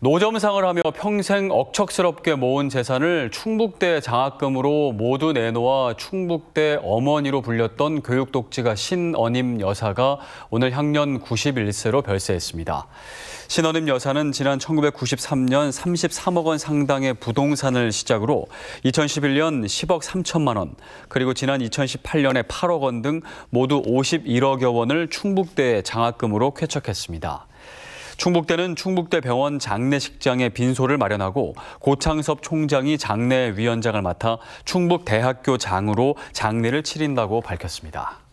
노점상을 하며 평생 억척스럽게 모은 재산을 충북대 장학금으로 모두 내놓아 충북대 어머니로 불렸던 교육독지가 신언임 여사가 오늘 향년 91세로 별세했습니다. 신언임 여사는 지난 1993년 33억 원 상당의 부동산을 시작으로 2011년 10억 3천만 원, 그리고 지난 2018년에 8억 원 등 모두 51억여 원을 충북대 장학금으로 쾌척했습니다. 충북대는 충북대 병원 장례식장의 빈소를 마련하고 고창섭 총장이 장례위원장을 맡아 충북대학교 장으로 장례를 치른다고 밝혔습니다.